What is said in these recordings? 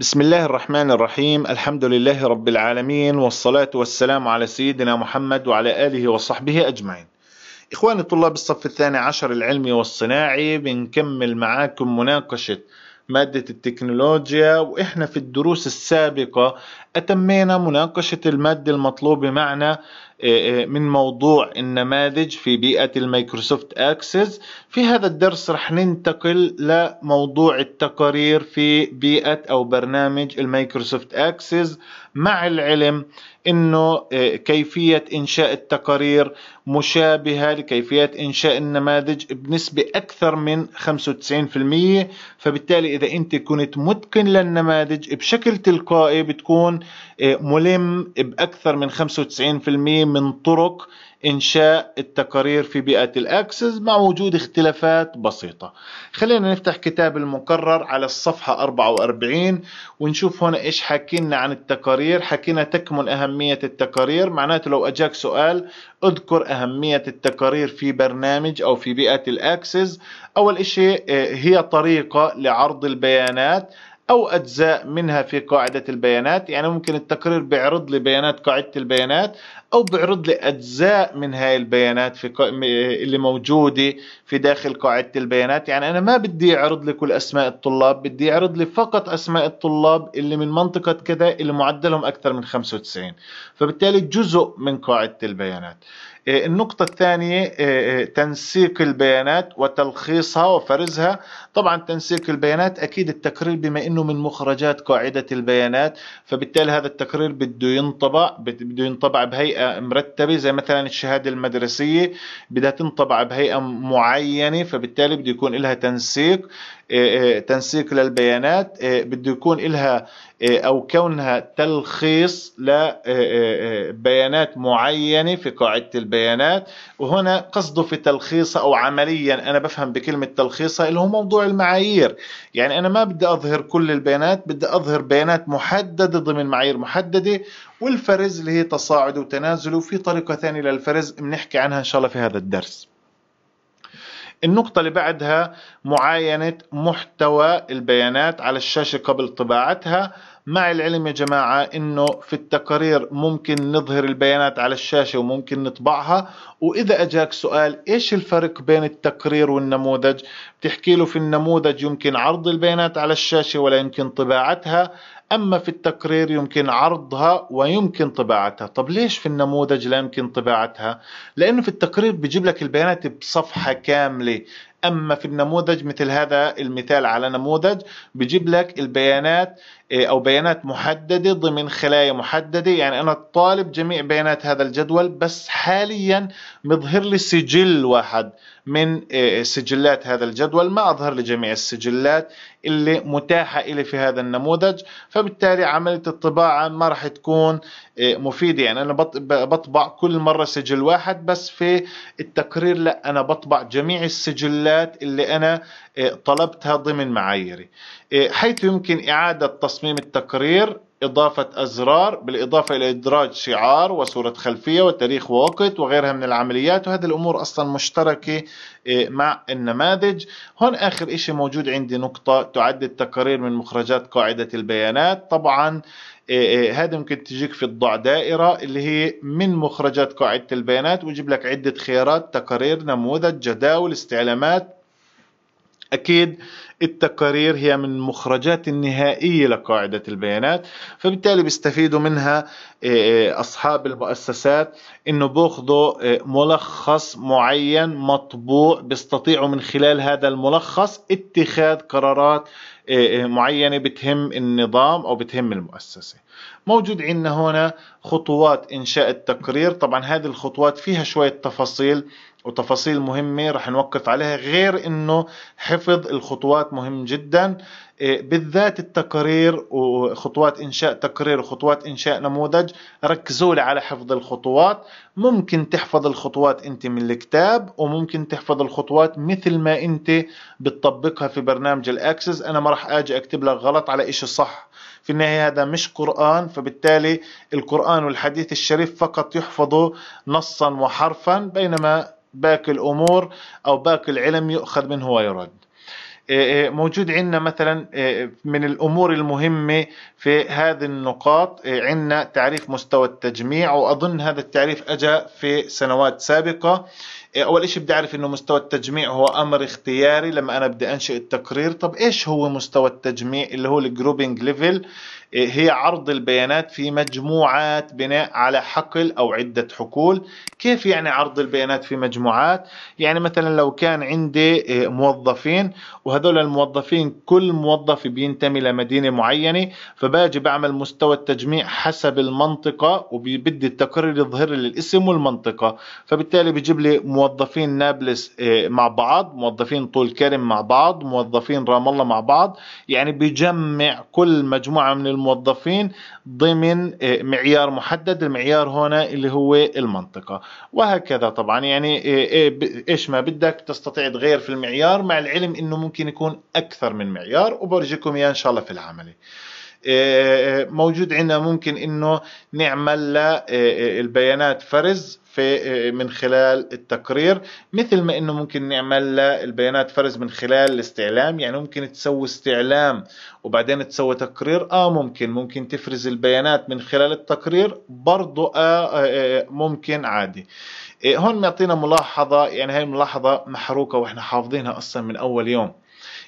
بسم الله الرحمن الرحيم الحمد لله رب العالمين والصلاة والسلام على سيدنا محمد وعلى آله وصحبه أجمعين إخواني طلاب الصف الثاني عشر العلمي والصناعي بنكمل معاكم مناقشة مادة التكنولوجيا وإحنا في الدروس السابقة أتمينا مناقشة المادة المطلوبة معنا آه، آه، من موضوع النماذج في بيئة المايكروسوفت أكسس في هذا الدرس رح ننتقل لموضوع التقارير في بيئة أو برنامج المايكروسوفت أكسس مع العلم أنه آه، كيفية إنشاء التقارير مشابهة لكيفية إنشاء النماذج بنسبة أكثر من 95% فبالتالي إذا أنت كنت متقن للنماذج بشكل تلقائي بتكون إيه، ملم باكثر من 95% من طرق انشاء التقارير في بيئه الاكسس مع وجود اختلافات بسيطه. خلينا نفتح كتاب المقرر على الصفحه 44 ونشوف هنا ايش حكينا عن التقارير، حكينا تكمن اهميه التقارير، معناته لو اجاك سؤال اذكر اهميه التقارير في برنامج او في بيئه الاكسس، اول شيء إيه، هي طريقه لعرض البيانات أو أجزاء منها في قاعدة البيانات يعني ممكن التقرير بيعرض لي بيانات قاعدة البيانات أو بيعرض لي أجزاء من هاي البيانات في قا... اللي موجودة في داخل قاعدة البيانات يعني أنا ما بدي يعرض لي كل أسماء الطلاب بدي يعرض لي فقط أسماء الطلاب اللي من منطقة كذا اللي معدلهم أكثر من 95 فبالتالي جزء من قاعدة البيانات آه، النقطة الثانية آه، آه، تنسيق البيانات وتلخيصها وفرزها طبعا تنسيق البيانات أكيد التقرير بما أنه من مخرجات قاعدة البيانات فبالتالي هذا التقرير بده ينطبع بده ينطبع بهيئة مرتبة زي مثلا الشهادة المدرسية بدها تنطبع بهيئة معينة فبالتالي بده يكون لها تنسيق تنسيق للبيانات بده يكون لها إيه، أو كونها تلخيص لبيانات إيه، إيه، معينة في قاعدة البيانات وهنا قصده في تلخيصها أو عمليا أنا بفهم بكلمة تلخيصها اللي هو موضوع المعايير يعني أنا ما بدي أظهر كل البيانات بدي أظهر بيانات محددة ضمن معايير محددة والفرز اللي هي تصاعد وتنازل وفي طريقة ثانية للفرز بنحكي عنها إن شاء الله في هذا الدرس النقطة اللي بعدها معاينة محتوى البيانات على الشاشة قبل طباعتها مع العلم يا جماعة انه في التقارير ممكن نظهر البيانات على الشاشة وممكن نطبعها واذا اجاك سؤال ايش الفرق بين التقرير والنموذج بتحكي له في النموذج يمكن عرض البيانات على الشاشة ولا يمكن طباعتها أما في التقرير يمكن عرضها ويمكن طباعتها طب ليش في النموذج لا يمكن طباعتها لأنه في التقرير بيجيب لك البيانات بصفحة كاملة أما في النموذج مثل هذا المثال على نموذج بجيب لك البيانات آه، أو بيانات محددة ضمن خلايا محددة يعني أنا طالب جميع بيانات هذا الجدول بس حاليا مظهر لي سجل واحد من آه، سجلات هذا الجدول ما أظهر لي جميع السجلات اللي متاحة إلي في هذا النموذج فبالتالي عملية الطباعة ما راح تكون آه، مفيدة يعني أنا بطبع كل مرة سجل واحد بس في التقرير لا أنا بطبع جميع السجلات اللي أنا آه، طلبتها ضمن معاييري حيث يمكن إعادة تصميم التقرير إضافة أزرار بالإضافة إلى إدراج شعار وصورة خلفية وتاريخ ووقت وغيرها من العمليات وهذه الأمور أصلا مشتركة إيه، مع النماذج هون آخر إشي موجود عندي نقطة تعد التقارير من مخرجات قاعدة البيانات طبعا إيه، إيه، هذا ممكن تجيك في الضع دائرة اللي هي من مخرجات قاعدة البيانات ويجيب لك عدة خيارات تقارير نموذج جداول استعلامات أكيد التقارير هي من المخرجات النهائية لقاعدة البيانات فبالتالي بيستفيدوا منها آه، آه، أصحاب المؤسسات إنه بياخذوا آه، ملخص معين مطبوع بيستطيعوا من خلال هذا الملخص اتخاذ قرارات معينة بتهم النظام أو بتهم المؤسسة موجود عندنا هنا خطوات إنشاء التقرير طبعا هذه الخطوات فيها شوية تفاصيل وتفاصيل مهمة رح نوقف عليها غير انه حفظ الخطوات مهم جدا إيه، بالذات التقرير وخطوات انشاء تقرير وخطوات انشاء نموذج ركزوا لي على حفظ الخطوات ممكن تحفظ الخطوات انت من الكتاب وممكن تحفظ الخطوات مثل ما انت بتطبقها في برنامج الاكسس انا ما رح اجي اكتب لك غلط على اشي صح في النهاية هذا مش قرآن فبالتالي القرآن والحديث الشريف فقط يحفظوا نصا وحرفا بينما باقي الأمور أو باقي العلم يؤخذ منه ويرد إيه، إيه، موجود عندنا مثلا إيه، من الأمور المهمة في هذه النقاط عندنا تعريف مستوى التجميع وأظن هذا التعريف أجى في سنوات سابقة أول شيء بدي أعرف إنه مستوى التجميع هو أمر اختياري لما أنا بدي أنشئ التقرير طب إيش هو مستوى التجميع اللي هو الجروبينج ليفل هي عرض البيانات في مجموعات بناء على حقل أو عدة حقول كيف يعني عرض البيانات في مجموعات يعني مثلا لو كان عندي آه، موظفين وهذول الموظفين كل موظف بينتمي لمدينة معينة فباجي بعمل مستوى التجميع حسب المنطقة وبدي التقرير يظهر لي الاسم والمنطقة فبالتالي بيجيب لي موظفين نابلس آه، مع بعض موظفين طول كرم مع بعض موظفين رام الله مع بعض يعني بجمع كل مجموعة من الموظفين الموظفين ضمن آه، معيار محدد المعيار هنا اللي هو المنطقة وهكذا طبعا يعني آه، آه، ايش ما بدك تستطيع تغير في المعيار مع العلم انه ممكن يكون اكثر من معيار وبرجيكم اياه ان شاء الله في العملي موجود عندنا ممكن انه نعمل للبيانات آه، آه، فرز في آه، من خلال التقرير مثل ما انه ممكن نعمل البيانات فرز من خلال الاستعلام يعني ممكن تسوي استعلام وبعدين تسوي تقرير اه ممكن ممكن تفرز البيانات من خلال التقرير برضو آه ممكن عادي هون معطينا ملاحظة يعني هاي الملاحظة محروكة واحنا حافظينها اصلا من اول يوم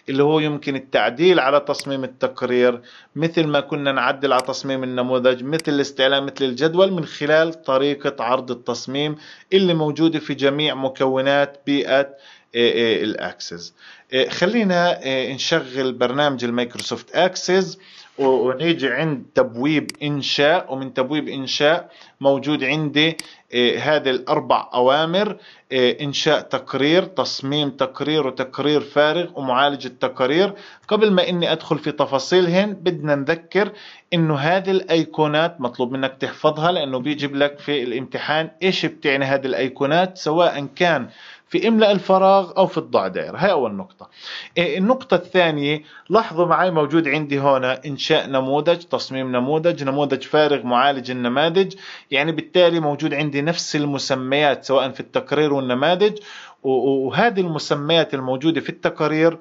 اللي هو يمكن التعديل على تصميم التقرير مثل ما كنا نعدل على تصميم النموذج مثل الاستعلام مثل الجدول من خلال طريقة عرض التصميم اللي موجودة في جميع مكونات بيئة الاكسس إيه، خلينا إيه، نشغل برنامج المايكروسوفت اكسس ونيجي عند تبويب انشاء ومن تبويب انشاء موجود عندي إيه، هذه الاربع اوامر إيه، إنشاء تقرير تصميم تقرير وتقرير فارغ ومعالجة تقارير قبل ما إني أدخل في تفاصيلهن بدنا نذكر إنه هذه الأيقونات مطلوب منك تحفظها لأنه بيجيب لك في الامتحان إيش بتعني هذه الأيقونات سواء كان في إملأ الفراغ أو في الضع دائرة هاي أول نقطة إيه، النقطة الثانية لاحظوا معي موجود عندي هنا إنشاء نموذج تصميم نموذج نموذج فارغ معالج النماذج يعني بالتالي موجود عندي نفس المسميات سواء في التقرير والنماذج وهذه المسميات الموجودة في التقارير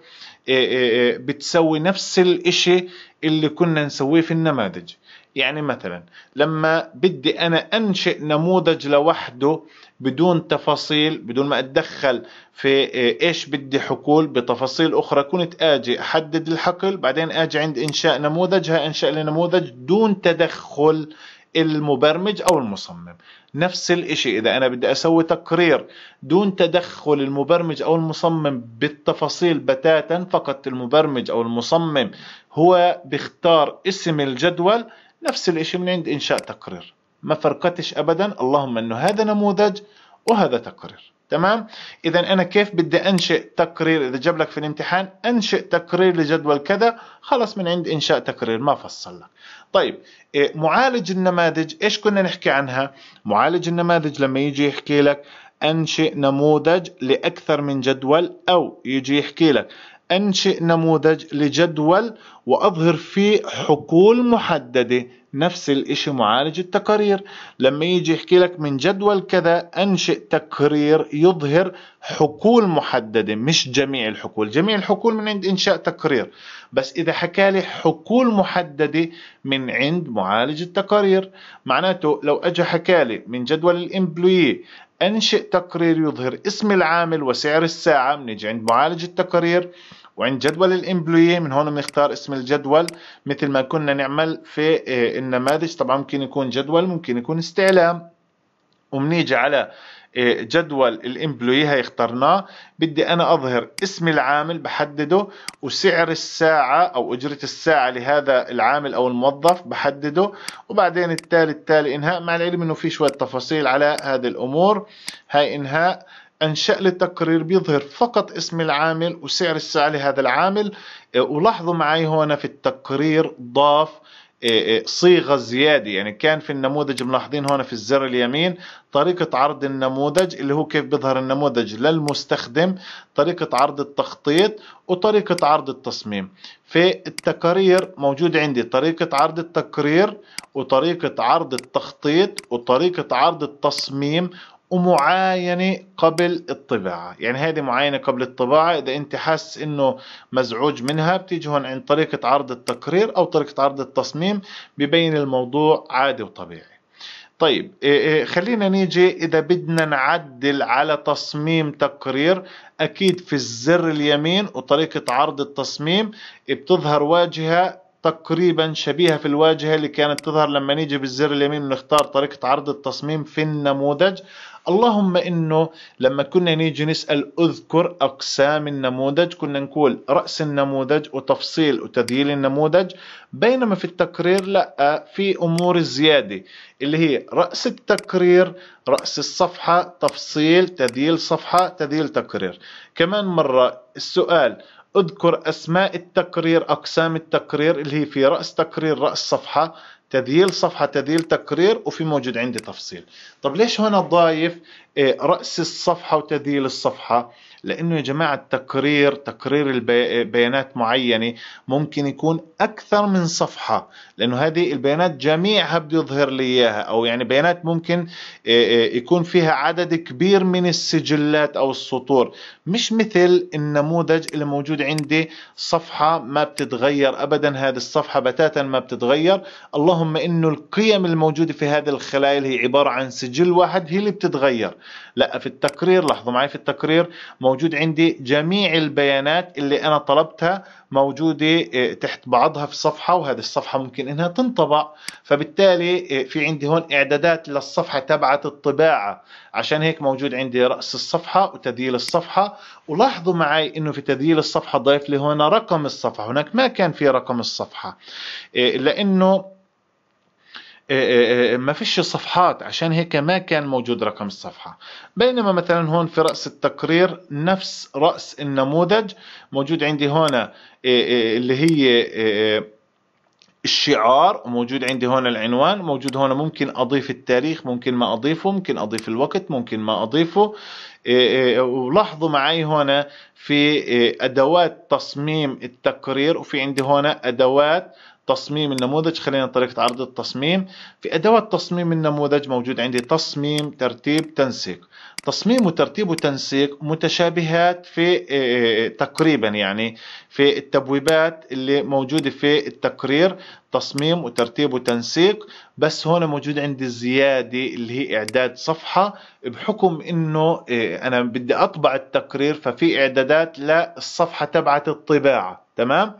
إيه، إيه، بتسوي نفس الإشي اللي كنا نسويه في النماذج يعني مثلا لما بدي أنا أنشئ نموذج لوحده بدون تفاصيل بدون ما أتدخل في آه، إيش بدي حقول بتفاصيل أخرى كنت أجي أحدد الحقل بعدين أجي عند إنشاء نموذجها أنشأ لي نموذج دون تدخل المبرمج أو المصمم نفس الإشي إذا أنا بدي أسوي تقرير دون تدخل المبرمج أو المصمم بالتفاصيل بتاتا فقط المبرمج أو المصمم هو بيختار اسم الجدول نفس الاشي من عند انشاء تقرير ما فرقتش ابدا اللهم انه هذا نموذج وهذا تقرير تمام اذا انا كيف بدي انشئ تقرير اذا جاب لك في الامتحان انشئ تقرير لجدول كذا خلص من عند انشاء تقرير ما فصل لك طيب إيه، معالج النماذج ايش كنا نحكي عنها معالج النماذج لما يجي يحكي لك انشئ نموذج لاكثر من جدول او يجي يحكي لك أنشئ نموذج لجدول وأظهر فيه حقول محددة نفس الإشي معالج التقارير لما يجي يحكي لك من جدول كذا أنشئ تقرير يظهر حقول محددة مش جميع الحقول جميع الحقول من عند إنشاء تقرير بس إذا حكى لي حقول محددة من عند معالج التقارير معناته لو أجا حكى لي من جدول الإمبلوي انشئ تقرير يظهر اسم العامل وسعر الساعة بنيجي عند معالج التقارير وعند جدول الامبلوية من هون بنختار اسم الجدول مثل ما كنا نعمل في آه، النماذج طبعا ممكن يكون جدول ممكن يكون استعلام وبنيجي على إيه، جدول الامبلوي هي اخترناه بدي انا اظهر اسم العامل بحدده وسعر الساعة او اجرة الساعة لهذا العامل او الموظف بحدده وبعدين التالي التالي انهاء مع العلم انه في شوية تفاصيل على هذه الامور هاي انهاء انشأ لي تقرير بيظهر فقط اسم العامل وسعر الساعة لهذا العامل إيه، ولاحظوا معي هنا في التقرير ضاف إيه، صيغه زياده يعني كان في النموذج ملاحظين هون في الزر اليمين طريقة عرض النموذج اللي هو كيف بيظهر النموذج للمستخدم طريقة عرض التخطيط وطريقة عرض التصميم في التقارير موجود عندي طريقة عرض التقرير وطريقة عرض التخطيط وطريقة عرض التصميم ومعاينة قبل الطباعة يعني هذه معاينة قبل الطباعة إذا أنت حاسس أنه مزعوج منها بتيجي هون عند طريقة عرض التقرير أو طريقة عرض التصميم ببين الموضوع عادي وطبيعي طيب إيه، إيه، خلينا نيجي إذا بدنا نعدل على تصميم تقرير أكيد في الزر اليمين وطريقة عرض التصميم بتظهر واجهة تقريبا شبيهة في الواجهة اللي كانت تظهر لما نيجي بالزر اليمين ونختار طريقة عرض التصميم في النموذج اللهم انه لما كنا نيجي نسال اذكر اقسام النموذج كنا نقول راس النموذج وتفصيل وتذييل النموذج بينما في التقرير لا في امور زياده اللي هي راس التقرير راس الصفحه تفصيل تذييل صفحه تذييل تقرير كمان مره السؤال اذكر اسماء التقرير اقسام التقرير اللي هي في راس تقرير راس صفحه تذييل صفحة تذييل تقرير وفي موجود عندي تفصيل طب ليش هنا ضايف إيه، رأس الصفحة وتذييل الصفحة لأنه يا جماعة التقرير تقرير البيانات معينة ممكن يكون أكثر من صفحة لأنه هذه البيانات جميعها بده يظهر لي إياها أو يعني بيانات ممكن إيه، إيه، يكون فيها عدد كبير من السجلات أو السطور مش مثل النموذج اللي موجود عندي صفحة ما بتتغير أبدا هذه الصفحة بتاتا ما بتتغير اللهم إنه القيم الموجودة في هذه الخلايا اللي هي عبارة عن سجل واحد هي اللي بتتغير لا في التقرير لاحظوا معي في التقرير موجود عندي جميع البيانات اللي أنا طلبتها موجودة آه، تحت بعضها في صفحه وهذه الصفحة ممكن إنها تنطبع فبالتالي آه، في عندي هون إعدادات للصفحة تبعت الطباعة عشان هيك موجود عندي رأس الصفحة وتذييل الصفحة ولاحظوا معي إنه في تذييل الصفحة ضيف لي هنا رقم الصفحة هناك ما كان في رقم الصفحة آه، لأنه آه، آه، آه، ما فيش صفحات عشان هيك ما كان موجود رقم الصفحة بينما مثلا هون في رأس التقرير نفس رأس النموذج موجود عندي هون اللي هي الشعار وموجود عندي هون العنوان موجود هون ممكن أضيف التاريخ ممكن ما أضيفه ممكن أضيف الوقت ممكن ما أضيفه ولاحظوا معي هنا في أدوات تصميم التقرير وفي عندي هنا أدوات تصميم النموذج خلينا طريقة عرض التصميم في أدوات تصميم النموذج موجود عندي تصميم ترتيب تنسيق تصميم وترتيب وتنسيق متشابهات في آه، آه، آه، تقريبا يعني في التبويبات اللي موجودة في التقرير تصميم وترتيب وتنسيق بس هون موجود عندي زيادة اللي هي إعداد صفحة بحكم إنه أنا بدي أطبع التقرير ففي إعدادات للصفحة تبعت الطباعة تمام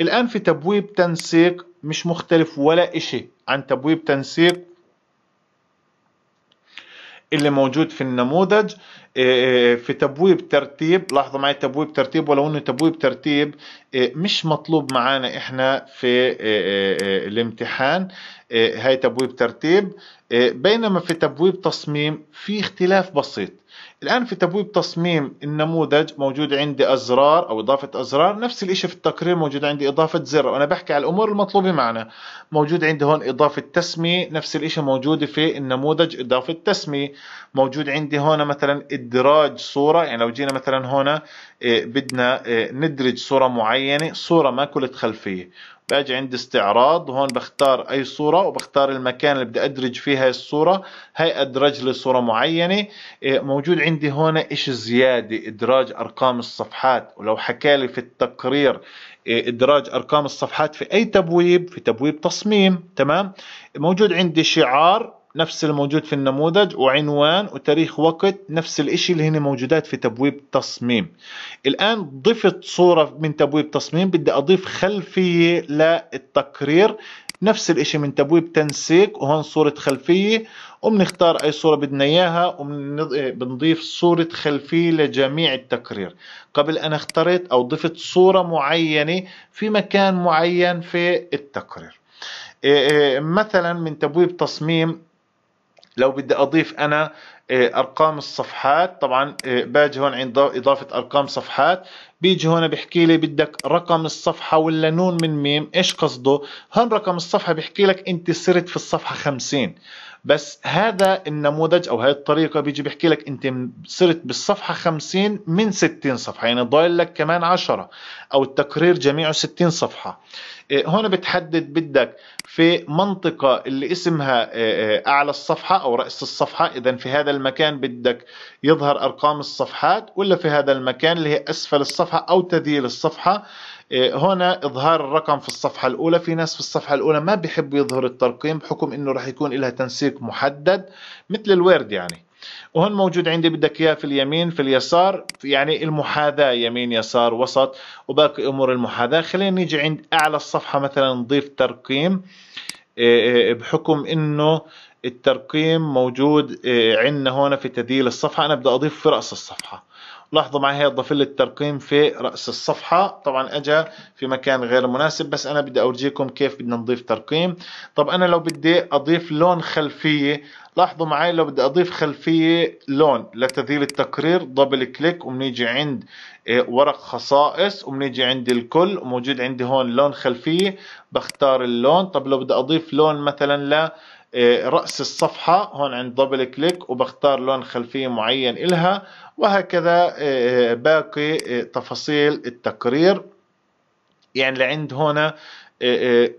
الآن في تبويب تنسيق مش مختلف ولا إشي عن تبويب تنسيق اللي موجود في النموذج آه، آه، في تبويب ترتيب لاحظوا معي تبويب ترتيب ولو انه تبويب ترتيب آه، مش مطلوب معانا احنا في الامتحان هاي تبويب ترتيب بينما في تبويب تصميم في اختلاف بسيط الآن في تبويب تصميم النموذج موجود عندي أزرار أو إضافة أزرار نفس الإشي في التقرير موجود عندي إضافة زر وأنا بحكي على الأمور المطلوبة معنا موجود عندي هون إضافة تسمية نفس الإشي موجودة في النموذج إضافة تسمية موجود عندي هون مثلا إدراج صورة يعني لو جينا مثلا هون إيه، بدنا إيه، ندرج صورة معينة صورة ما كلت خلفية باجي عند استعراض وهون بختار اي صورة وبختار المكان اللي بدي ادرج فيه هاي الصورة هاي ادرج لي صورة معينة إيه، موجود عندي هون ايش زيادة ادراج ارقام الصفحات ولو حكالي في التقرير إيه، ادراج ارقام الصفحات في اي تبويب في تبويب تصميم تمام موجود عندي شعار نفس الموجود في النموذج وعنوان وتاريخ وقت نفس الاشي اللي هن موجودات في تبويب تصميم الان ضفت صورة من تبويب تصميم بدي اضيف خلفية للتقرير نفس الاشي من تبويب تنسيق وهون صورة خلفية وبنختار اي صورة بدنا اياها وبنضيف إيه، صورة خلفية لجميع التقرير قبل ان اخترت او ضفت صورة معينة في مكان معين في التقرير إيه، إيه، مثلا من تبويب تصميم لو بدي اضيف انا آه، ارقام الصفحات طبعا آه، باجي هون عند اضافه ارقام صفحات بيجي هون بحكي لي بدك رقم الصفحه ولا نون من ميم ايش قصده هون رقم الصفحه بحكي لك انت صرت في الصفحه 50 بس هذا النموذج او هاي الطريقه بيجي بيحكي لك انت صرت بالصفحه 50 من 60 صفحه يعني ضايل لك كمان 10 او التقرير جميعه 60 صفحه إيه، هون بتحدد بدك في منطقة اللي اسمها إيه، إيه، أعلى الصفحة أو رأس الصفحة إذا في هذا المكان بدك يظهر أرقام الصفحات ولا في هذا المكان اللي هي أسفل الصفحة أو تذييل الصفحة إيه، هنا إظهار الرقم في الصفحة الأولى في ناس في الصفحة الأولى ما بيحبوا يظهر الترقيم بحكم أنه راح يكون لها تنسيق محدد مثل الورد يعني وهون موجود عندي بدك اياه في اليمين في اليسار يعني المحاذاه يمين يسار وسط وباقي امور المحاذاه خلينا نيجي عند اعلى الصفحه مثلا نضيف ترقيم إيه، إيه، بحكم انه الترقيم موجود عندنا هون في تذييل الصفحه انا بدي اضيف في راس الصفحه لاحظوا معي هي اضاف لي الترقيم في راس الصفحه طبعا اجى في مكان غير مناسب بس انا بدي اورجيكم كيف بدنا نضيف ترقيم طب انا لو بدي اضيف لون خلفيه لاحظوا معي لو بدي اضيف خلفيه لون لتذيل التقرير دبل كليك وبنيجي عند آه، ورق خصائص وبنيجي عند الكل وموجود عندي هون لون خلفيه بختار اللون طب لو بدي اضيف لون مثلا ل إيه، رأس الصفحة هون عند دبل كليك وبختار لون خلفية معين إلها وهكذا إيه، باقي إيه، تفاصيل التقرير يعني لعند هنا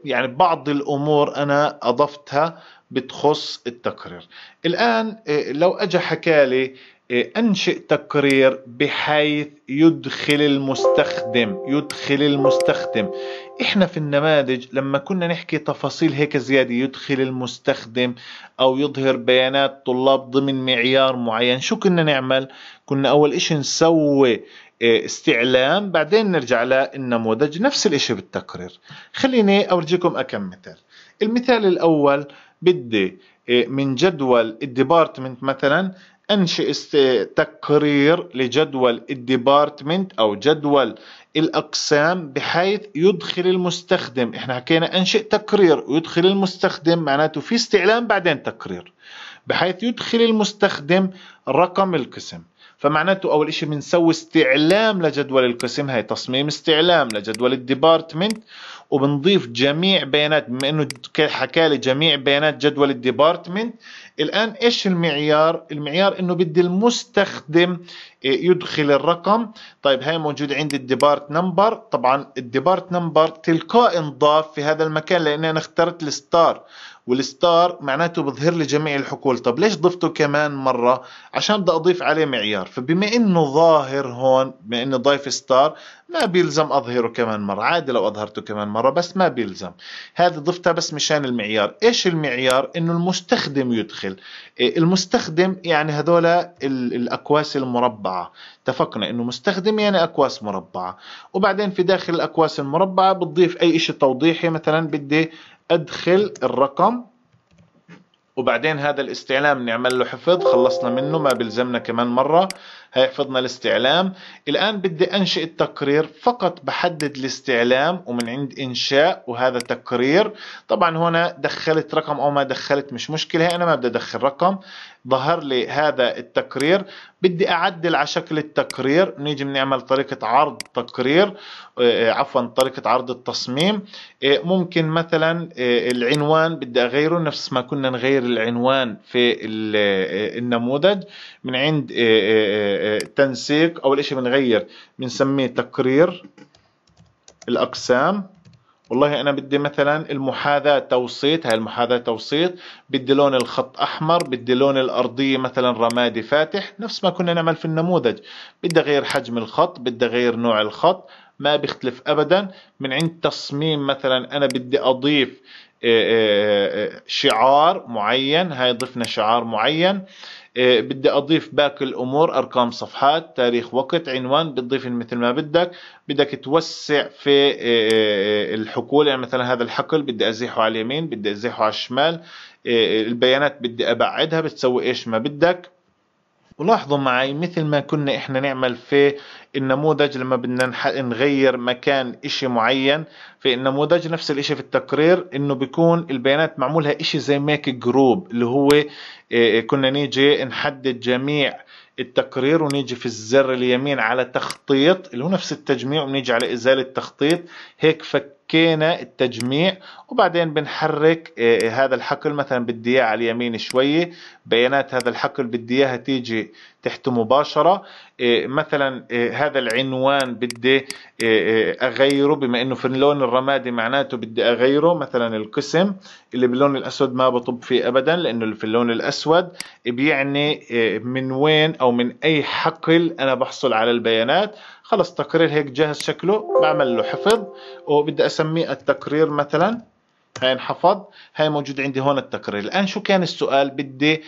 يعني بعض الأمور أنا أضفتها بتخص التقرير الآن لو أجا حكالي انشئ تقرير بحيث يدخل المستخدم يدخل المستخدم احنا في النماذج لما كنا نحكي تفاصيل هيك زياده يدخل المستخدم او يظهر بيانات طلاب ضمن معيار معين شو كنا نعمل كنا اول اشي نسوي آه، استعلام بعدين نرجع للنموذج نفس الاشي بالتقرير خليني اورجيكم اكم مثال المثال الاول بدي آه، من جدول الديبارتمنت مثلا أنشئ تقرير لجدول الديبارتمنت أو جدول الأقسام بحيث يدخل المستخدم إحنا حكينا أنشئ تقرير ويدخل المستخدم معناته في استعلام بعدين تقرير بحيث يدخل المستخدم رقم القسم فمعناته أول إشي بنسوي استعلام لجدول القسم هي تصميم استعلام لجدول الديبارتمنت وبنضيف جميع بيانات بما انه حكى لي جميع بيانات جدول الديبارتمنت الان ايش المعيار المعيار انه بدي المستخدم آه، يدخل الرقم طيب هاي موجود عندي الديبارت نمبر طبعا الديبارت نمبر تلقائي انضاف في هذا المكان لان انا اخترت الستار والستار معناته بظهر لي جميع الحقول طب ليش ضفته كمان مرة عشان بدي أضيف عليه معيار فبما إنه ظاهر هون بما إنه ضايف ستار ما بيلزم أظهره كمان مرة عادي لو أظهرته كمان مرة بس ما بيلزم هذه ضفتها بس مشان المعيار إيش المعيار إنه المستخدم يدخل إيه، المستخدم يعني هذول الأكواس المربعة اتفقنا إنه مستخدم يعني أكواس مربعة وبعدين في داخل الأكواس المربعة بتضيف أي إشي توضيحي مثلا بدي ادخل الرقم وبعدين هذا الاستعلام نعمل له حفظ خلصنا منه ما بلزمنا كمان مرة حفظنا الاستعلام الآن بدي أنشئ التقرير فقط بحدد الاستعلام ومن عند إنشاء وهذا تقرير طبعا هنا دخلت رقم أو ما دخلت مش مشكلة أنا ما بدي أدخل رقم ظهر لي هذا التقرير بدي اعدل على شكل التقرير نيجي بنعمل طريقة عرض تقرير آه، عفوا طريقة عرض التصميم آه، ممكن مثلا آه، العنوان بدي اغيره نفس ما كنا نغير العنوان في النموذج من عند تنسيق اول اشي بنغير بنسميه تقرير الاقسام والله انا بدي مثلا المحاذاه توسيط هاي المحاذاه توسيط بدي لون الخط احمر بدي لون الارضيه مثلا رمادي فاتح نفس ما كنا نعمل في النموذج بدي اغير حجم الخط بدي اغير نوع الخط ما بيختلف ابدا من عند تصميم مثلا انا بدي اضيف إيه، إيه، إيه، شعار معين هاي ضفنا شعار معين بدي اضيف باقي الامور ارقام صفحات تاريخ وقت عنوان بتضيف مثل ما بدك بدك توسع في الحقول يعني مثلا هذا الحقل بدي ازيحه على اليمين بدي ازيحه على الشمال البيانات بدي ابعدها بتسوي ايش ما بدك ولاحظوا معي مثل ما كنا احنا نعمل في النموذج لما بدنا نغير مكان اشي معين في النموذج نفس الاشي في التقرير انه بيكون البيانات معمولها اشي زي ميك جروب اللي هو آه، كنا نيجي نحدد جميع التقرير ونيجي في الزر اليمين على تخطيط اللي هو نفس التجميع ونيجي على ازالة تخطيط هيك فك حكينا التجميع وبعدين بنحرك آه، آه، هذا الحقل مثلا بدي اياه على اليمين شويه بيانات هذا الحقل بدي اياها تيجي تحته مباشره آه، مثلا هذا العنوان بدي اغيره بما انه في اللون الرمادي معناته بدي اغيره مثلا القسم اللي باللون الاسود ما بطب فيه ابدا لانه اللي في اللون الاسود بيعني من وين او من اي حقل انا بحصل على البيانات خلص تقرير هيك جاهز شكله بعمل له حفظ وبدي اسميه التقرير مثلا هاي انحفظ هاي موجود عندي هون التقرير الآن شو كان السؤال بدي آه،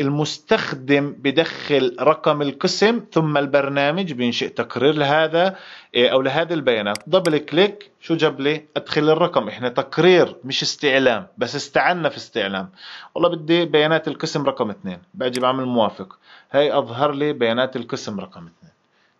المستخدم بدخل رقم القسم ثم البرنامج بينشئ تقرير لهذا آه، أو لهذه البيانات دبل كليك شو جاب لي أدخل الرقم إحنا تقرير مش استعلام بس استعنا في استعلام والله بدي بيانات القسم رقم اثنين باجي بعمل موافق هاي أظهر لي بيانات القسم رقم اثنين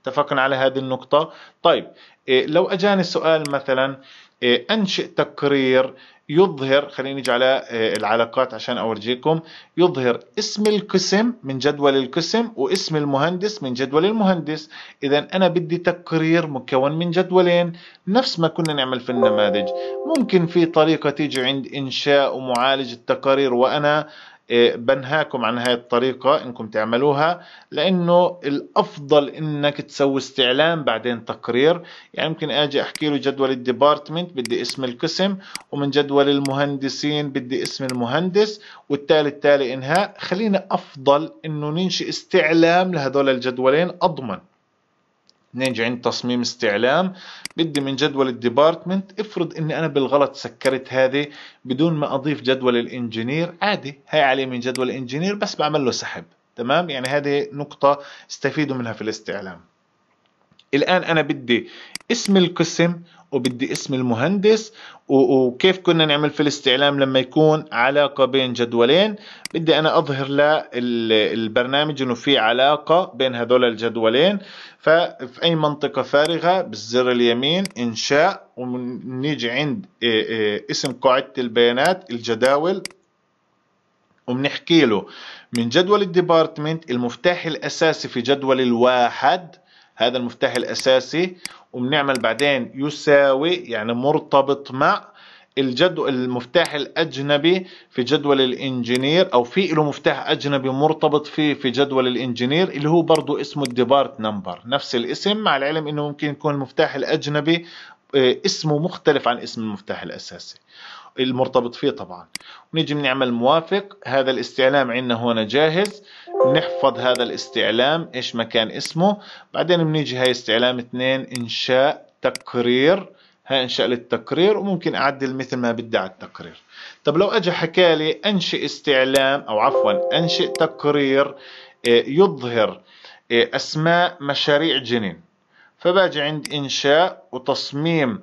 اتفقنا على هذه النقطة طيب إيه، لو أجاني السؤال مثلا إيه، أنشئ تقرير يظهر خلينا نيجي على إيه، العلاقات عشان أورجيكم يظهر اسم القسم من جدول القسم واسم المهندس من جدول المهندس إذا أنا بدي تقرير مكون من جدولين نفس ما كنا نعمل في النماذج ممكن في طريقة تيجي عند إنشاء ومعالج التقارير وأنا إيه، بنهاكم عن هاي الطريقة انكم تعملوها لانه الافضل انك تسوي استعلام بعدين تقرير يعني ممكن اجي احكي له جدول الديبارتمنت بدي اسم القسم ومن جدول المهندسين بدي اسم المهندس والتالي التالي انهاء خلينا افضل انه ننشئ استعلام لهذول الجدولين اضمن نيجي عند تصميم استعلام بدي من جدول الديبارتمنت افرض اني انا بالغلط سكرت هذه بدون ما اضيف جدول الانجينير عادي هاي عليه من جدول الانجينير بس بعمل له سحب تمام يعني هذه نقطة استفيدوا منها في الاستعلام الآن أنا بدي اسم القسم وبدي اسم المهندس وكيف كنا نعمل في الاستعلام لما يكون علاقة بين جدولين بدي أنا أظهر للبرنامج أنه في علاقة بين هذول الجدولين ففي أي منطقة فارغة بالزر اليمين إنشاء ونيجي عند إيه، إيه، اسم قاعدة البيانات الجداول وبنحكي له من جدول الديبارتمنت المفتاح الأساسي في جدول الواحد هذا المفتاح الأساسي وبنعمل بعدين يساوي يعني مرتبط مع الجدول المفتاح الاجنبي في جدول الانجينير او في له مفتاح اجنبي مرتبط فيه في جدول الانجينير اللي هو برضه اسمه الديبارت نمبر نفس الاسم مع العلم انه ممكن يكون المفتاح الاجنبي آه، اسمه مختلف عن اسم المفتاح الاساسي المرتبط فيه طبعا ونيجي بنعمل موافق هذا الاستعلام عندنا هون جاهز نحفظ هذا الاستعلام ايش ما كان اسمه بعدين بنيجي هاي استعلام اثنين انشاء تقرير هاي انشاء للتقرير وممكن اعدل مثل ما بدي على التقرير طب لو اجى حكالي انشئ استعلام او عفوا انشئ تقرير إيه، يظهر إيه، اسماء مشاريع جنين فباجي عند انشاء وتصميم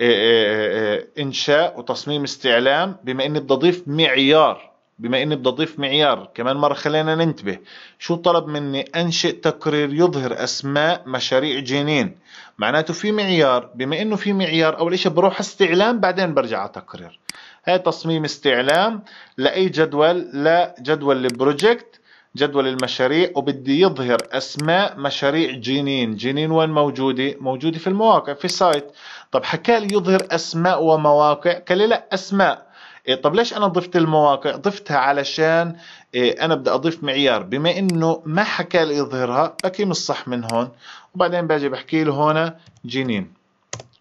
إيه، إيه، إيه، انشاء وتصميم استعلام بما اني بدي اضيف معيار بما اني بدي اضيف معيار كمان مره خلينا ننتبه شو طلب مني انشئ تقرير يظهر اسماء مشاريع جنين معناته في معيار بما انه في معيار اول شيء بروح استعلام بعدين برجع على تقرير هاي تصميم استعلام لاي جدول لجدول البروجكت جدول المشاريع وبدي يظهر اسماء مشاريع جنين جنين وين موجوده موجوده في المواقع في سايت طب حكى لي يظهر اسماء ومواقع قال لي لا اسماء إيه، طب ليش انا ضفت المواقع ضفتها علشان إيه، انا بدي اضيف معيار بما انه ما حكى لي يظهرها بقيم الصح من هون وبعدين باجي بحكي له هون جنين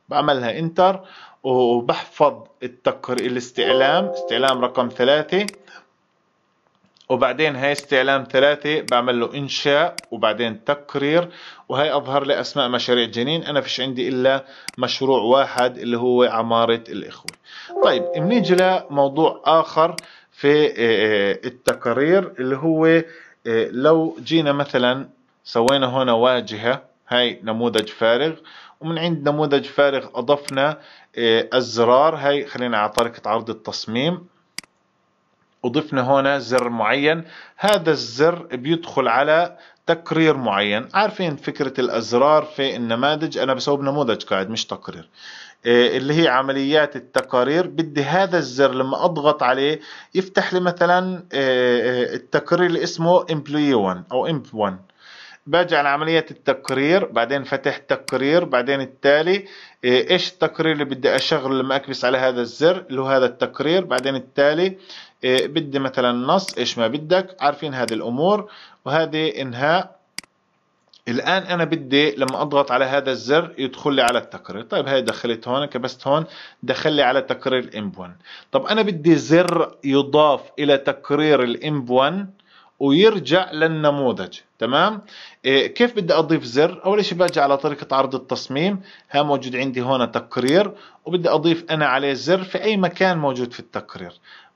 بعملها انتر وبحفظ التقرير الاستعلام استعلام رقم ثلاثة وبعدين هاي استعلام ثلاثة بعمل له إنشاء وبعدين تقرير وهي أظهر لي أسماء مشاريع جنين أنا فيش عندي إلا مشروع واحد اللي هو عمارة الإخوة طيب بنيجي لموضوع آخر في آه، آه، التقارير اللي هو آه، لو جينا مثلا سوينا هنا واجهة هاي نموذج فارغ ومن عند نموذج فارغ أضفنا الزرار هاي خلينا على طريقة عرض التصميم وضفنا هنا زر معين هذا الزر بيدخل على تقرير معين عارفين فكرة الأزرار في النماذج أنا بسوي نموذج قاعد مش تقرير إيه، اللي هي عمليات التقارير بدي هذا الزر لما اضغط عليه يفتح لي مثلا إيه، التقرير اللي اسمه employee 1 او امب 1 باجي على عملية التقرير بعدين فتح تقرير بعدين التالي إيه، ايش التقرير اللي بدي اشغله لما اكبس على هذا الزر اللي هو هذا التقرير بعدين التالي إيه، بدي مثلا نص ايش ما بدك عارفين هذه الامور وهذه انهاء الان انا بدي لما اضغط على هذا الزر يدخل لي على التقرير طيب هاي دخلت هون كبست هون دخل لي على تقرير الامب 1 طب انا بدي زر يضاف الى تقرير الامب 1 ويرجع للنموذج تمام إيه كيف بدي اضيف زر اول شيء باجي على طريقه عرض التصميم ها موجود عندي هون تقرير وبدي اضيف انا عليه زر في اي مكان موجود في التقرير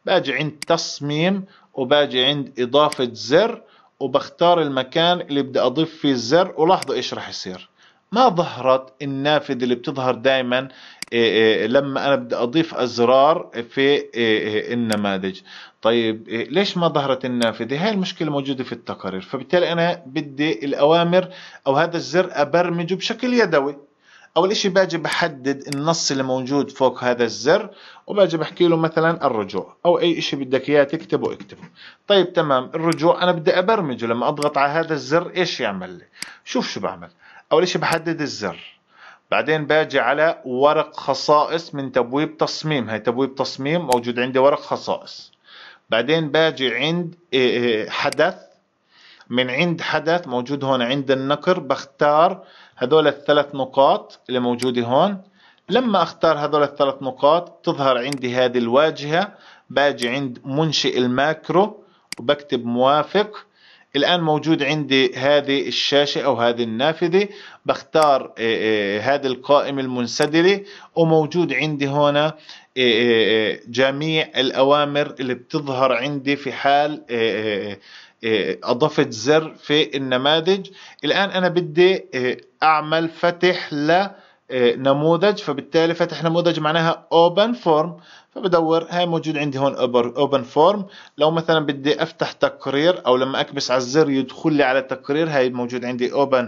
باجي عند تصميم وباجي عند اضافة زر وبختار المكان اللي بدي اضيف فيه الزر ولاحظوا ايش راح يصير ما ظهرت النافذة اللي بتظهر دائما إيه، إيه، لما انا بدي اضيف ازرار في إيه، النماذج طيب ليش ما ظهرت النافذة هاي المشكلة موجودة في التقارير فبالتالي انا بدي الاوامر او هذا الزر ابرمجه بشكل يدوي اول اشي باجي بحدد النص اللي موجود فوق هذا الزر وباجي بحكي له مثلا الرجوع او اي اشي بدك اياه تكتبه اكتبه طيب تمام الرجوع انا بدي ابرمجه لما اضغط على هذا الزر ايش يعمل لي شوف شو بعمل اول اشي بحدد الزر بعدين باجي على ورق خصائص من تبويب تصميم هي تبويب تصميم موجود عندي ورق خصائص بعدين باجي عند إيه، إيه، حدث من عند حدث موجود هون عند النقر بختار هذول الثلاث نقاط اللي موجودة هون لما اختار هذول الثلاث نقاط تظهر عندي هذه الواجهة باجي عند منشئ الماكرو وبكتب موافق الآن موجود عندي هذه الشاشة أو هذه النافذة بختار آه، آه، هذه القائمة المنسدلة وموجود عندي هنا آه، جميع الأوامر اللي بتظهر عندي في حال إيه، اضفت زر في النماذج الان انا بدي إيه، اعمل فتح ل إيه، نموذج فبالتالي فتح نموذج معناها open form فبدور هاي موجود عندي هون open form لو مثلا بدي افتح تقرير او لما اكبس على الزر يدخل لي على تقرير هاي موجود عندي open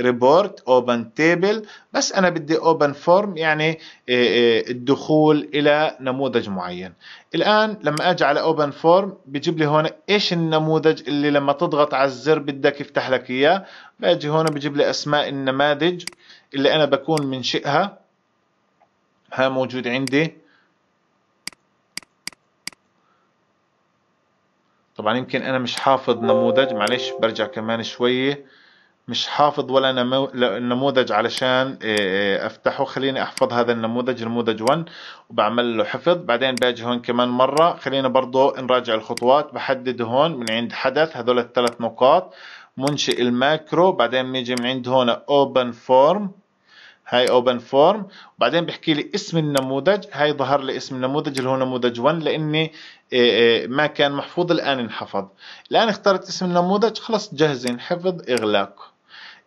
report open table بس انا بدي open form يعني إيه، إيه، الدخول الى نموذج معين الان لما اجي على open form بجيب لي هون ايش النموذج اللي لما تضغط على الزر بدك يفتح لك اياه باجي هون بجيب لي اسماء النماذج اللي أنا بكون منشئها ها موجود عندي طبعا يمكن أنا مش حافظ نموذج معلش برجع كمان شوية مش حافظ ولا نموذج علشان إيه، إيه، افتحه خليني احفظ هذا النموذج نموذج 1 وبعمل له حفظ بعدين باجي هون كمان مرة خلينا برضو نراجع الخطوات بحدد هون من عند حدث هذول الثلاث نقاط منشئ الماكرو بعدين بنيجي من عند هون open form هاي اوبن فورم وبعدين بحكي لي اسم النموذج هاي ظهر لي اسم النموذج اللي هو نموذج 1 لاني إيه، إيه، ما كان محفوظ الان انحفظ الان اخترت اسم النموذج خلص جاهزين حفظ اغلاق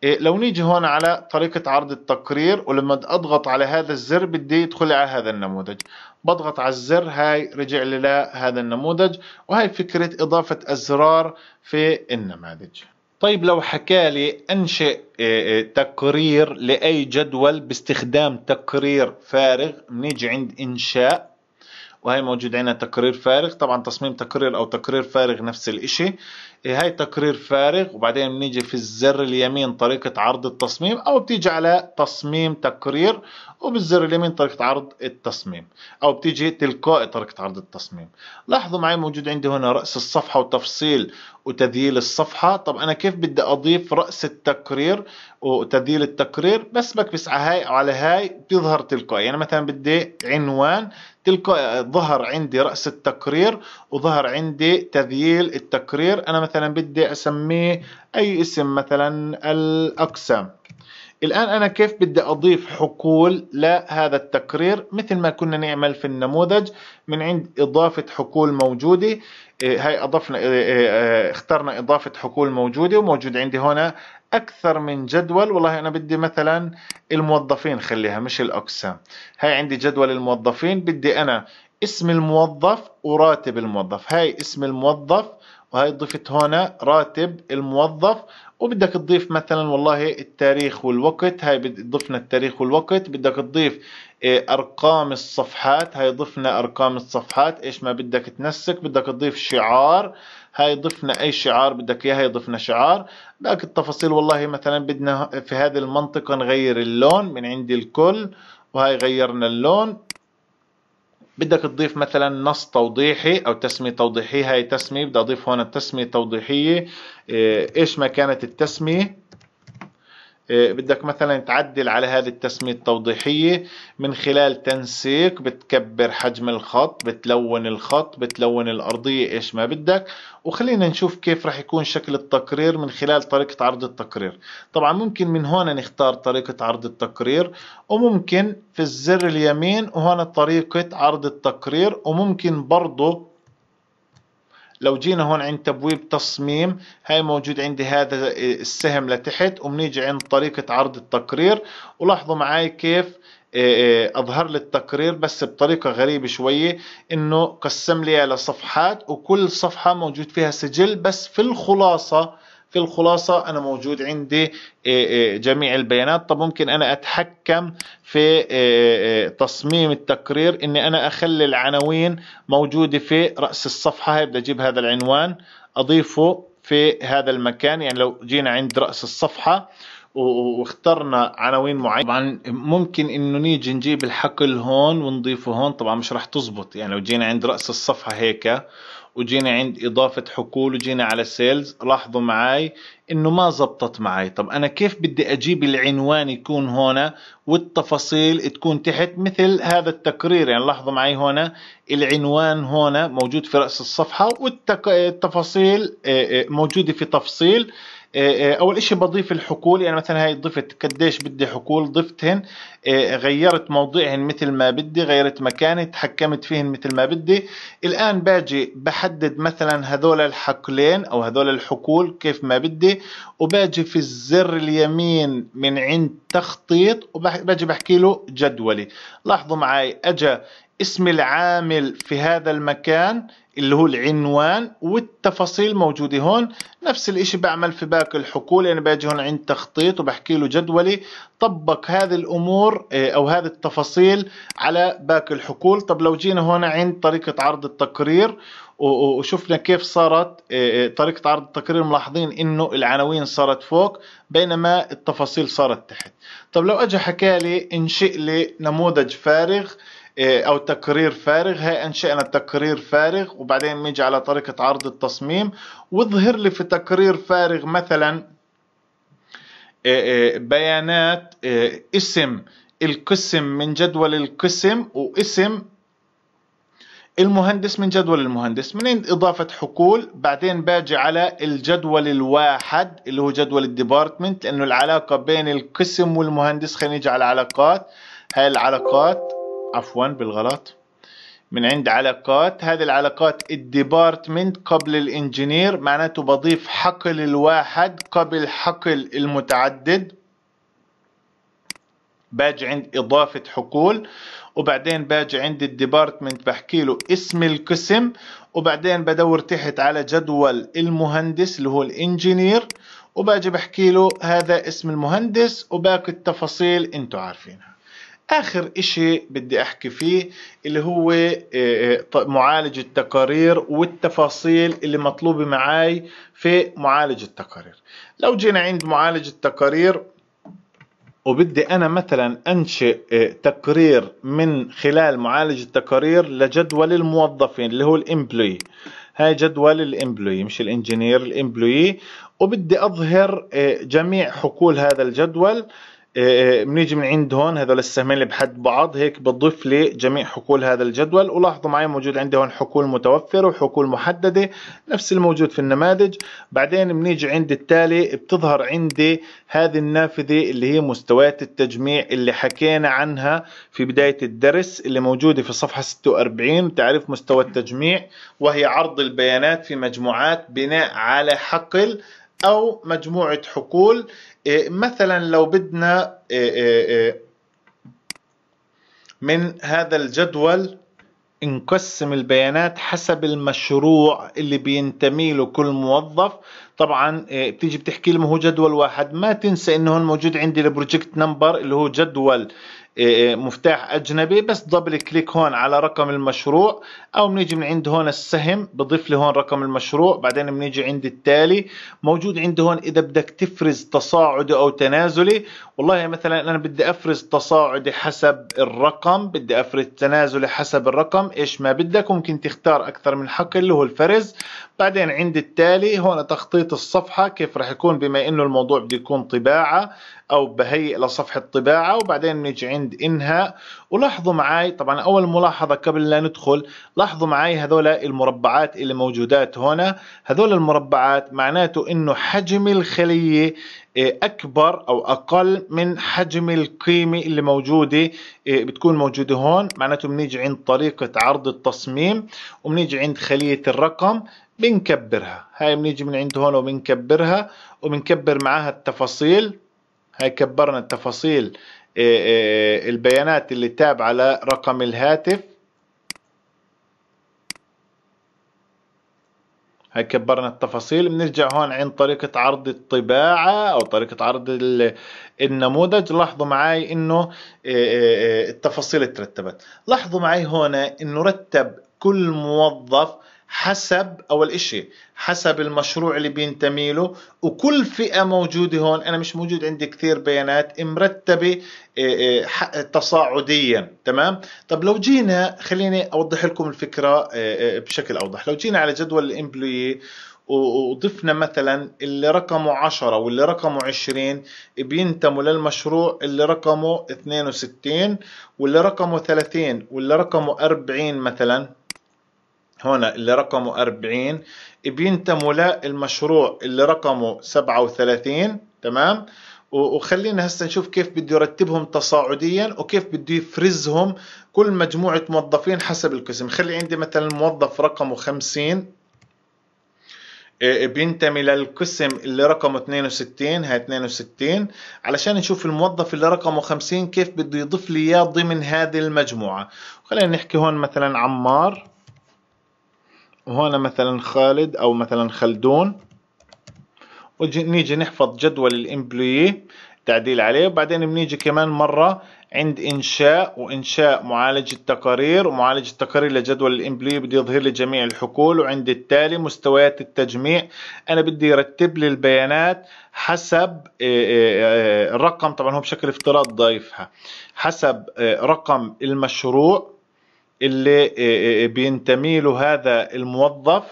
إيه، لو نيجي هون على طريقة عرض التقرير ولما أضغط على هذا الزر بدي يدخل على هذا النموذج بضغط على الزر هاي رجع لي لهذا النموذج وهي فكرة إضافة أزرار في النماذج طيب لو حكالي انشئ آه، آه، تقرير لاي جدول باستخدام تقرير فارغ بنيجي عند انشاء وهي موجود عندنا تقرير فارغ طبعا تصميم تقرير او تقرير فارغ نفس الاشي إيه، هاي تقرير فارغ وبعدين بنيجي في الزر اليمين طريقة عرض التصميم أو بتيجي على تصميم تقرير وبالزر اليمين طريقة عرض التصميم أو بتيجي تلقائي طريقة عرض التصميم لاحظوا معي موجود عندي هنا رأس الصفحة وتفصيل وتذييل الصفحة طب أنا كيف بدي أضيف رأس التقرير وتذييل التقرير بس بكبس على هاي أو على هاي بتظهر تلقائي يعني مثلا بدي عنوان تلقى ظهر عندي رأس التقرير وظهر عندي تذييل التقرير أنا مثلا بدي أسميه أي اسم مثلا الأقسام الآن أنا كيف بدي أضيف حقول لهذا التقرير مثل ما كنا نعمل في النموذج من عند إضافة حقول موجودة هاي أضفنا اخترنا إضافة حقول موجودة وموجود عندي هنا اكثر من جدول والله انا بدي مثلا الموظفين خليها مش الاقسام هاي عندي جدول الموظفين بدي انا اسم الموظف وراتب الموظف هاي اسم الموظف وهي ضفت هنا راتب الموظف وبدك تضيف مثلا والله التاريخ والوقت هاي ضفنا التاريخ والوقت بدك تضيف آه، ارقام الصفحات هاي ضفنا ارقام الصفحات ايش ما بدك تنسق بدك تضيف شعار هاي ضفنا اي شعار بدك اياها ضفنا شعار باقي التفاصيل والله مثلا بدنا في هذه المنطقه نغير اللون من عندي الكل وهاي غيرنا اللون بدك تضيف مثلا نص توضيحي او تسميه توضيحيه هاي تسميه بدي اضيف هون التسميه التوضيحيه إيه، ايش ما كانت التسميه إيه، بدك مثلا تعدل على هذه التسمية التوضيحية من خلال تنسيق بتكبر حجم الخط بتلون الخط بتلون الأرضية إيش ما بدك وخلينا نشوف كيف رح يكون شكل التقرير من خلال طريقة عرض التقرير طبعا ممكن من هون نختار طريقة عرض التقرير وممكن في الزر اليمين وهون طريقة عرض التقرير وممكن برضه لو جينا هون عند تبويب تصميم هاي موجود عندي هذا السهم لتحت وبنيجي عند طريقة عرض التقرير ولاحظوا معي كيف آه، آه، اظهر لي التقرير بس بطريقة غريبة شوية انه قسم لي لصفحات وكل صفحة موجود فيها سجل بس في الخلاصة في الخلاصة أنا موجود عندي إيه، إيه، جميع البيانات طب ممكن أنا أتحكم في إيه، تصميم التقرير إني أنا أخلي العناوين موجودة في رأس الصفحة هاي بدي أجيب هذا العنوان أضيفه في هذا المكان يعني لو جينا عند رأس الصفحة واخترنا عناوين معينه طبعا ممكن انه نيجي نجيب الحقل هون ونضيفه هون طبعا مش راح تزبط يعني لو جينا عند راس الصفحه هيك وجينا عند اضافه حقول وجينا على سيلز لاحظوا معي انه ما زبطت معي طب انا كيف بدي اجيب العنوان يكون هنا والتفاصيل تكون تحت مثل هذا التقرير يعني لاحظوا معي هنا العنوان هنا موجود في راس الصفحه والتفاصيل آه، آه، موجوده في تفصيل إيه، إيه، اول اشي بضيف الحقول يعني مثلا هاي ضفت قديش بدي حقول ضفتهن إيه، غيرت موضعهن مثل ما بدي غيرت مكاني تحكمت فيهن مثل ما بدي الان باجي بحدد مثلا هذول الحقلين او هذول الحقول كيف ما بدي وباجي في الزر اليمين من عند تخطيط وباجي بحكي له جدولي لاحظوا معي اجى اسم العامل في هذا المكان اللي هو العنوان والتفاصيل موجودة هون نفس الاشي بعمل في باقي الحقول يعني باجي هون عند تخطيط وبحكي له جدولي طبق هذه الامور آه، او هذه التفاصيل على باقي الحقول طب لو جينا هون عند طريقة عرض التقرير وشفنا كيف صارت آه، آه، طريقة عرض التقرير ملاحظين انه العناوين صارت فوق بينما التفاصيل صارت تحت طب لو اجى حكالي انشئ لي نموذج فارغ إيه، او تقرير فارغ هاي انشأنا تقرير فارغ وبعدين بنيجي على طريقه عرض التصميم واظهر لي في تقرير فارغ مثلا إيه، إيه، بيانات اسم القسم من جدول القسم واسم المهندس من جدول المهندس منين إضافة حقول بعدين باجي على الجدول الواحد اللي هو جدول الديبارتمنت لأنه العلاقة بين القسم والمهندس خلينا نيجي على علاقات هاي العلاقات عفوا بالغلط من عند علاقات هذه العلاقات الديبارتمنت قبل الانجينير معناته بضيف حقل الواحد قبل حقل المتعدد باجي عند إضافة حقول وبعدين باجي عند الديبارتمنت بحكي له اسم القسم وبعدين بدور تحت على جدول المهندس اللي هو الانجينير وباجي بحكي له هذا اسم المهندس وباقي التفاصيل انتم عارفينها اخر اشي بدي احكي فيه اللي هو آه، آه، معالج التقارير والتفاصيل اللي مطلوبة معاي في معالج التقارير لو جينا عند معالج التقارير وبدي انا مثلا انشئ آه، تقرير من خلال معالج التقارير لجدول الموظفين اللي هو الامبلوي هاي جدول الامبلوي مش الانجينير الامبلوي وبدي اظهر جميع حقول هذا الجدول بنيجي إيه، إيه، من عند هون هذول السهمين اللي بحد بعض هيك بضيف لي جميع حقول هذا الجدول ولاحظوا معي موجود عندي هون حقول متوفرة وحقول محددة نفس الموجود في النماذج بعدين بنيجي عند التالي بتظهر عندي هذه النافذة اللي هي مستويات التجميع اللي حكينا عنها في بداية الدرس اللي موجودة في صفحة 46 تعريف مستوى التجميع وهي عرض البيانات في مجموعات بناء على حقل أو مجموعة حقول إيه، مثلا لو بدنا إيه، إيه، من هذا الجدول نقسم البيانات حسب المشروع اللي بينتمي له كل موظف طبعا بتيجي بتحكي لي ما هو جدول واحد ما تنسى انه هون موجود عندي البروجكت نمبر اللي هو جدول مفتاح اجنبي بس دبل كليك هون على رقم المشروع او بنيجي من عند هون السهم بضيف لي هون رقم المشروع بعدين بنيجي عند التالي موجود عندي هون اذا بدك تفرز تصاعدي او تنازلي والله مثلا انا بدي افرز تصاعدي حسب الرقم بدي افرز تنازلي حسب الرقم ايش ما بدك ممكن تختار اكثر من حقل اللي هو الفرز بعدين عند التالي هون تخطيط الصفحة كيف رح يكون بما انه الموضوع بده يكون طباعة او بهيئ لصفحة طباعة وبعدين نيجي عند انهاء ولاحظوا معي طبعا اول ملاحظة قبل لا ندخل لاحظوا معي هذول المربعات اللي موجودات هنا هذول المربعات معناته انه حجم الخلية إيه، اكبر او اقل من حجم القيمه اللي موجوده إيه، بتكون موجوده هون معناته بنيجي عند طريقه عرض التصميم وبنيجي عند خليه الرقم بنكبرها هاي بنيجي من عند هون وبنكبرها وبنكبر معاها التفاصيل هاي كبرنا التفاصيل إيه، البيانات اللي تابعه لرقم الهاتف هاي كبرنا التفاصيل بنرجع هون عند طريقة عرض الطباعة أو طريقة عرض النموذج لاحظوا معي إنه آه، آه، آه، التفاصيل ترتبت لاحظوا معي هون إنه رتب كل موظف حسب اول اشي حسب المشروع اللي بينتمي له وكل فئه موجوده هون انا مش موجود عندي كثير بيانات مرتبه آه، آه، تصاعديا تمام طب لو جينا خليني اوضح لكم الفكره آه، بشكل اوضح لو جينا على جدول الامبلوي وضفنا مثلا اللي رقمه 10 واللي رقمه 20 بينتموا للمشروع اللي رقمه 62 واللي رقمه 30 واللي رقمه 40 مثلا هون اللي رقمه 40 بينتموا للمشروع اللي رقمه 37 تمام وخلينا هسه نشوف كيف بده يرتبهم تصاعديا وكيف بده يفرزهم كل مجموعة موظفين حسب القسم خلي عندي مثلا موظف رقمه 50 إيه، بينتمي للقسم اللي رقمه 62 هاي 62 علشان نشوف الموظف اللي رقمه 50 كيف بده يضيف لي اياه ضمن هذه المجموعة خلينا نحكي هون مثلا عمار وهنا مثلا خالد او مثلا خلدون ونيجي نحفظ جدول الامبلوي تعديل عليه وبعدين بنيجي كمان مرة عند إنشاء وإنشاء معالج التقارير ومعالج التقارير لجدول الإمبلي بده يظهر لي جميع الحقول وعند التالي مستويات التجميع أنا بدي يرتب لي البيانات حسب الرقم آه، آه، آه، طبعا هو بشكل افتراض ضايفها حسب رقم المشروع اللي آه، آه، آه، بينتمي له هذا الموظف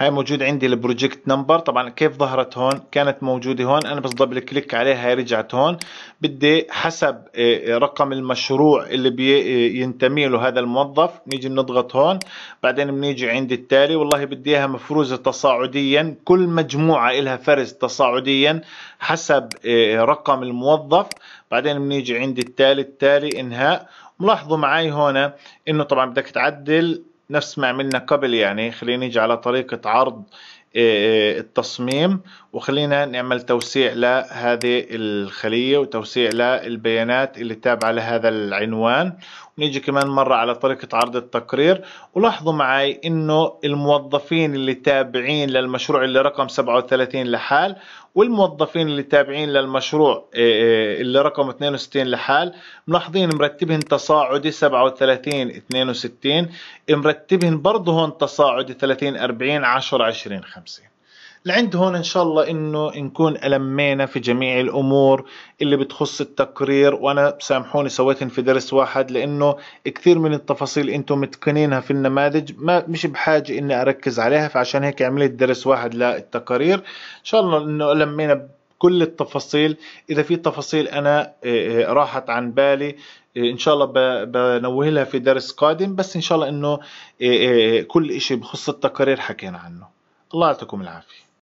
هاي موجود عندي البروجكت نمبر طبعا كيف ظهرت هون كانت موجودة هون انا بس دبل كليك عليها هي رجعت هون بدي حسب آه، آه، رقم المشروع اللي بينتمي آه، له هذا الموظف نيجي بنضغط هون بعدين بنيجي عند التالي والله بدي اياها مفروزة تصاعديا كل مجموعة لها فرز تصاعديا حسب رقم الموظف بعدين بنيجي عند التالي التالي انهاء ملاحظوا معي هون انه طبعا بدك تعدل نفس ما عملنا قبل يعني خلينا نيجي على طريقة عرض إيه، إيه، التصميم وخلينا نعمل توسيع لهذه الخلية وتوسيع للبيانات اللي تابعة لهذا العنوان ونيجي كمان مرة على طريقة عرض التقرير ولاحظوا معي انه الموظفين اللي تابعين للمشروع اللي رقم 37 لحال والموظفين اللي تابعين للمشروع إيه، إيه، اللي رقم 62 لحال ملاحظين مرتبهم تصاعدي 37 62 مرتبهم برضه هون تصاعدي 30 40 10 20 50 لعند هون ان شاء الله انه نكون المينا في جميع الامور اللي بتخص التقرير وانا سامحوني سويتهم في درس واحد لانه كثير من التفاصيل انتم متقنينها في النماذج ما مش بحاجه اني اركز عليها فعشان هيك عملت درس واحد للتقارير ان شاء الله انه المينا كل التفاصيل اذا في تفاصيل انا آه، آه، راحت عن بالي آه، ان شاء الله بنوهلها في درس قادم بس ان شاء الله انه كل شيء بخص التقارير حكينا عنه الله يعطيكم العافيه